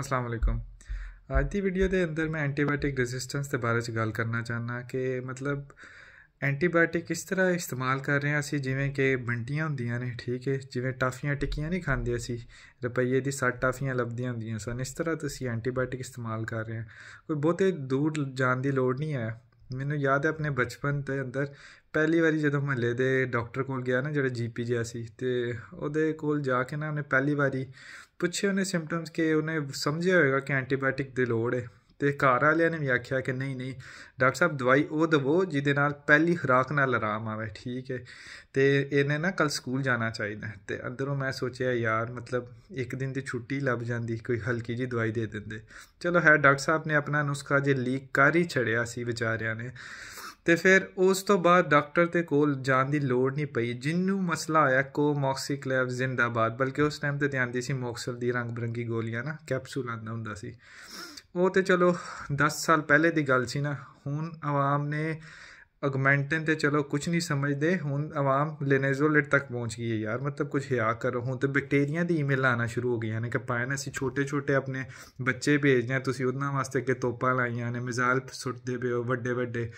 ਅਸਲਾਮ ਵਾਲੇਕਮ ਅੱਜ ਦੀ ਵੀਡੀਓ ਦੇ ਅੰਦਰ ਮੈਂ ਐਂਟੀਬਾਇਓਟਿਕ ਰੈਜ਼ਿਸਟੈਂਸ ਦੇ ਬਾਰੇ ਚ ਗੱਲ ਕਰਨਾ ਚਾਹਨਾ ਕਿ ਮਤਲਬ ਐਂਟੀਬਾਇਓਟਿਕ ਕਿਸ ਤਰ੍ਹਾਂ ਇਸਤੇਮਾਲ ਕਰ ਰਹੇ ਆ ਅਸੀਂ ਜਿਵੇਂ ਕਿ ਬੰਟੀਆਂ ਹੁੰਦੀਆਂ ਨੇ ਠੀਕ ਹੈ ਜਿਵੇਂ ਟਾਫੀਆਂ ਟਿੱਕੀਆਂ ਨਹੀਂ ਖਾਂਦੇ ਅਸੀਂ ਰੁਪਈਏ ਦੀ 60 ਟਾਫੀਆਂ ਲੱਭਦੀਆਂ ਹੁੰਦੀਆਂ ਸਨ ਇਸ ਤਰ੍ਹਾਂ ਤੁਸੀਂ ਐਂਟੀਬਾਇਓਟਿਕ ਇਸਤੇਮਾਲ ਕਰ ਰਹੇ ਆ ਕੋਈ ਬਹੁਤੇ ਦੂਰ ਜਾਣ ਦੀ ਲੋੜ ਨਹੀਂ ਹੈ ਮੈਨੂੰ ਯਾਦ ਹੈ ਆਪਣੇ ਬਚਪਨ ਤੇ ਅੰਦਰ ਪਹਿਲੀ ਵਾਰੀ ਜਦੋਂ ਮਹੱਲੇ ਦੇ ਡਾਕਟਰ ਕੋਲ ਗਿਆ ਨਾ ਜਿਹੜਾ ਜੀਪੀ ਜਿਆ ਸੀ ਤੇ ਉਹਦੇ ਕੋਲ ਜਾ ਕੇ ਨਾ ਉਹਨੇ ਪਹਿਲੀ ਵਾਰੀ ਪੁੱਛੇ ਉਹਨੇ ਸਿੰਪਟਮਸ ਕਿ ਉਹਨੇ ਸਮਝਿਆ ਹੋਵੇਗਾ ਕਿ ਐਂਟੀਬਾਇਓਟਿਕ ਦੀ ਲੋੜ ਹੈ ਤੇ ਘਰ ਵਾਲਿਆਂ ਨੇ ਵੀ ਆਖਿਆ ਕਿ ਨਹੀਂ ਨਹੀਂ ਡਾਕਟਰ ਸਾਹਿਬ ਦਵਾਈ ਉਹ ਦਵੋ ਜਿਹਦੇ ਨਾਲ ਪਹਿਲੀ ਖੁਰਾਕ ਨਾਲ ਆਰਾਮ ਆਵੇ ਠੀਕ ਹੈ ਤੇ ਇਹਨੇ ਨਾ ਕੱਲ ਸਕੂਲ ਜਾਣਾ ਚਾਹੀਦਾ ਤੇ ਅੰਦਰੋਂ ਮੈਂ ਸੋਚਿਆ ਯਾਰ ਮਤਲਬ ਇੱਕ ਦਿਨ ਦੀ ਛੁੱਟੀ ਲੱਭ ਜਾਂਦੀ ਕੋਈ ਹਲਕੀ ਜੀ ਦਵਾਈ ਦੇ ਦਿੰਦੇ ਚਲੋ ਹੈ ਡਾਕਟਰ ਸਾਹਿਬ ਨੇ ਆਪਣਾ ਨੁਸਖਾ ਜੇ ਲੀਕ ਕਰ ਹੀ ਛੜਿਆ ਸੀ ਵਿਚਾਰਿਆਂ ਨੇ ਤੇ ਫਿਰ ਉਸ ਤੋਂ ਬਾਅਦ ਡਾਕਟਰ ਤੇ ਕੋਲ ਜਾਣ ਦੀ ਲੋੜ ਨਹੀਂ ਪਈ ਜਿੰਨੂੰ ਮਸਲਾ ਆਇਆ ਕੋ ਮੌਕਸੀਕਲੇਵ ਜ਼ਿੰਦਾਬਾਦ ਬਲਕਿ ਉਸ ਟਾਈਮ ਤੇ ਧਿਆਨ ਦੀ ਸੀ ਮੌਕਸਲ ਦੀ ਰੰਗ ਬਰੰਗੀ ਗੋਲੀਆਂ ਨਾ ਕੈਪਸੂਲ ਆਂਦਾ ਹੁੰਦਾ ਸੀ ਉਹ ਤੇ ਚਲੋ 10 ਸਾਲ ਪਹਿਲੇ ਦੀ ਗੱਲ ਸੀ ਨਾ ਹੁਣ ਆਵਾਮ ਨੇ ਅਗਮੈਂਟਨ ਤੇ ਚਲੋ ਕੁਝ ਨਹੀਂ ਸਮਝਦੇ ਹੁਣ ਆਵਾਮ ਲੈਨੇਜ਼ੋਲੇਟ ਤੱਕ ਪਹੁੰਚ ਗਈ ਹੈ ਯਾਰ ਮਤਲਬ ਕੁਝ ਹਿਆ ਕਰੋ ਹੁਣ ਤੇ ਬੈਕਟੀਰੀਆ ਦੀ ਈਮੇਲ ਆਣਾ ਸ਼ੁਰੂ ਹੋ ਗਈਆਂ ਨੇ ਕਿ ਪਾਇਨ ਅਸੀਂ ਛੋਟੇ ਛੋਟੇ ਆਪਣੇ ਬੱਚੇ ਭੇਜਦੇ ਤੁਸੀਂ ਉਹਨਾਂ ਵਾਸਤੇ ਕਿ ਤੋਪਾਂ ਲਾਈਆਂ ਨੇ ਮਿਜ਼ਾਲ ਸੁੱਟਦੇ ਪਏ ਹੋ ਵੱਡੇ ਵੱਡੇ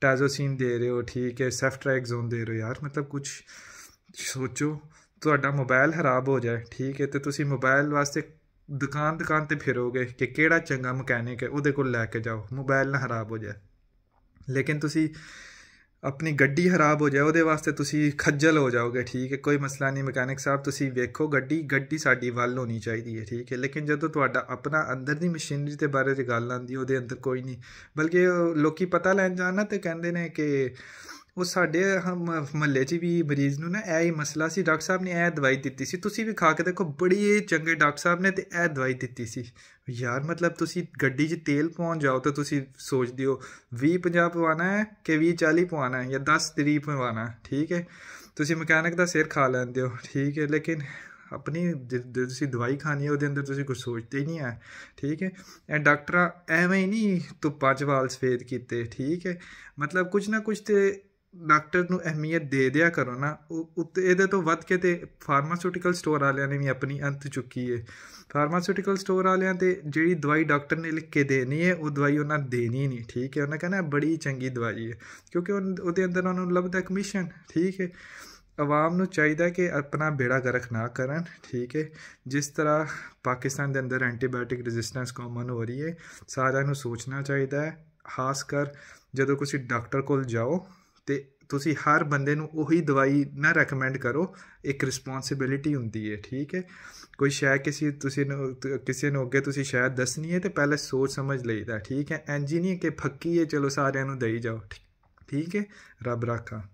ਟਾਜ਼ੋਸੀਨ ਦੇ ਰਹੇ ਹੋ ਠੀਕ ਹੈ ਸੈਫਟ੍ਰੈਕਜ਼ੋਨ ਦੇ ਰਹੇ ਹੋ ਯਾਰ ਮਤਲਬ ਕੁਝ ਸੋਚੋ ਤੁਹਾਡਾ ਮੋਬਾਈਲ ਖਰਾਬ ਹੋ ਜਾਏ ਠੀਕ ਹੈ ਤੇ ਤੁਸੀਂ ਮੋਬਾਈਲ ਵਾਸਤੇ ਦੁਕਾਨ ਦੁਕਾਨ ਤੇ ਫਿਰੋਗੇ ਕਿ ਕਿਹੜਾ ਚੰਗਾ ਮਕੈਨਿਕ ਹੈ ਉਹਦੇ ਕੋਲ ਲੈ ਕੇ ਜਾਓ ਮੋਬਾਈਲ ਨਾ ਖਰਾਬ ਹੋ ਜਾਏ ਲੇਕਿਨ ਤੁਸੀਂ ਆਪਣੀ ਗੱਡੀ ਖਰਾਬ ਹੋ ਜਾਏ ਉਹਦੇ ਵਾਸਤੇ ਤੁਸੀਂ ਖੱਜਲ ਹੋ ਜਾਓਗੇ ਠੀਕ ਹੈ ਕੋਈ ਮਸਲਾ ਨਹੀਂ ਮਕੈਨਿਕ ਸਾਹਿਬ ਤੁਸੀਂ ਵੇਖੋ ਗੱਡੀ ਗੱਡੀ ਸਾਡੀ ਵੱਲ ਹੋਣੀ ਚਾਹੀਦੀ ਹੈ ਠੀਕ ਹੈ ਲੇਕਿਨ ਜਦੋਂ ਤੁਹਾਡਾ ਆਪਣਾ ਅੰਦਰ ਦੀ ਮਸ਼ੀਨਰੀ ਦੇ ਬਾਰੇ ਚ ਗੱਲ ਆਉਂਦੀ ਉਹਦੇ ਅੰਦਰ ਕੋਈ ਨਹੀਂ ਬਲਕਿ ਲੋਕੀ ਪਤਾ ਲੈਣ ਜਾਣਾ ਤੇ ਕਹਿੰਦੇ ਨੇ ਕਿ ਉਹ ਸਾਡੇ ਮਹੱਲੇ 'ਚ ਵੀ ਮਰੀਜ਼ ਨੂੰ ਨਾ ਇਹ ਹੀ ਮਸਲਾ ਸੀ ਡਾਕਟਰ ਸਾਹਿਬ ਨੇ ਇਹ ਦਵਾਈ ਦਿੱਤੀ ਸੀ ਤੁਸੀਂ ਵੀ ਖਾ ਕੇ ਦੇਖੋ ਬੜੀ ਚੰਗੇ ਡਾਕਟਰ ਸਾਹਿਬ ਨੇ ਤੇ ਇਹ ਦਵਾਈ ਦਿੱਤੀ ਸੀ ਯਾਰ ਮਤਲਬ ਤੁਸੀਂ ਗੱਡੀ 'ਚ ਤੇਲ ਪਾਉਣ ਜਾਓ ਤਾਂ ਤੁਸੀਂ ਸੋਚਦੇ ਹੋ 20 50 ਪਵਾਣਾ ਹੈ ਕਿ 20 40 ਪਵਾਣਾ ਹੈ ਜਾਂ 10 30 ਪਵਾਣਾ ਠੀਕ ਹੈ ਤੁਸੀਂ ਮਕੈਨਿਕ ਦਾ ਸਿਰ ਖਾ ਲੈਂਦੇ ਹੋ ਠੀਕ ਹੈ ਲੇਕਿਨ ਆਪਣੀ ਤੁਸੀਂ ਦਵਾਈ ਖਾਣੀ ਹੈ ਉਹਦੇ ਅੰਦਰ ਤੁਸੀਂ ਕੁਝ ਸੋਚਦੇ ਹੀ ਨਹੀਂ ਆ ਠੀਕ ਹੈ ਐ ਡਾਕਟਰਾਂ ਐਵੇਂ ਹੀ ਨਹੀਂ ਧੁੱਪਾਂ 'ਚ ਵਾਲ ਸਫੇਦ ਕੀਤੇ ਠੀਕ ਹੈ ਮਤਲਬ ਕੁਝ ਨਾ ਕੁਝ ਤੇ ਡਾਕਟਰ ਨੂੰ ਅਹਿਮੀਅਤ ਦੇ ਦਿਆ ਕਰੋ ਨਾ ਉੱਤੇ ਇਹਦੇ ਤੋਂ ਵੱਧ ਕੇ ਤੇ ਫਾਰਮਾਸਿਊਟੀਕਲ ਸਟੋਰ ਵਾਲਿਆਂ ਨੇ ਵੀ ਆਪਣੀ ਅੰਤ ਚੁੱਕੀ ਹੈ ਫਾਰਮਾਸਿਊਟੀਕਲ ਸਟੋਰ ਵਾਲਿਆਂ ਤੇ ਜਿਹੜੀ ਦਵਾਈ ਡਾਕਟਰ ਨੇ ਲਿਖ ਕੇ ਦੇਣੀ ਹੈ ਉਹ ਦਵਾਈ ਉਹਨਾਂ ਦੇਣੀ ਨਹੀਂ ਠੀਕ ਹੈ ਉਹਨਾਂ ਕਹਿੰਦਾ ਬੜੀ ਚੰਗੀ ਦਵਾਈ ਹੈ ਕਿਉਂਕਿ ਉਹਦੇ ਅੰਦਰ ਉਹਨਾਂ ਨੂੰ ਲੱਭਦਾ ਕਮਿਸ਼ਨ ਠੀਕ ਹੈ ਆਵਾਮ ਨੂੰ ਚਾਹੀਦਾ ਕਿ ਆਪਣਾ ਬੇੜਾ ਗਰਖ ਨਾ ਕਰਨ ਠੀਕ ਹੈ ਜਿਸ ਤਰ੍ਹਾਂ ਪਾਕਿਸਤਾਨ ਦੇ ਅੰਦਰ ਐਂਟੀਬਾਇਓਟਿਕ ਰੈਜ਼ਿਸਟੈਂਸ ਕਾਮਨ ਹੋ ਰਹੀ ਹੈ ਸਾਰਿਆਂ ਨੂੰ ਸੋਚਣਾ ਚਾਹੀਦਾ ਹੈ ਖਾਸ ਕਰ ਜਦੋਂ ਤੁਸੀਂ ਡਾਕਟਰ ਕੋਲ ਜਾਓ ਤੇ ਤੁਸੀਂ ਹਰ ਬੰਦੇ ਨੂੰ ਉਹੀ ਦਵਾਈ ਨਾ ਰეკਮੈਂਡ ਕਰੋ ਇੱਕ ਰਿਸਪੌਂਸਿਬਿਲਟੀ ਹੁੰਦੀ ਹੈ ਠੀਕ ਹੈ ਕੋਈ ਸ਼ੈ ਕਿਸੇ ਤੁਸੀਂ ਕਿਸੇ ਨੂੰ ਅੱਗੇ ਤੁਸੀਂ ਸ਼ਾਇਦ ਦੱਸਣੀ ਹੈ ਤੇ ਪਹਿਲੇ ਸੋਚ ਸਮਝ ਲਈਦਾ ਠੀਕ ਹੈ ਇੰਜੀਨੀਅਰ ਕੇ ਕਿ ਫੱਕੀ ਹੈ ਚਲੋ ਸਾਰਿਆਂ ਨੂੰ ਦੇਈ ਜਾਓ ਠੀਕ ਹੈ ਰੱਬ ਰਾਖਾ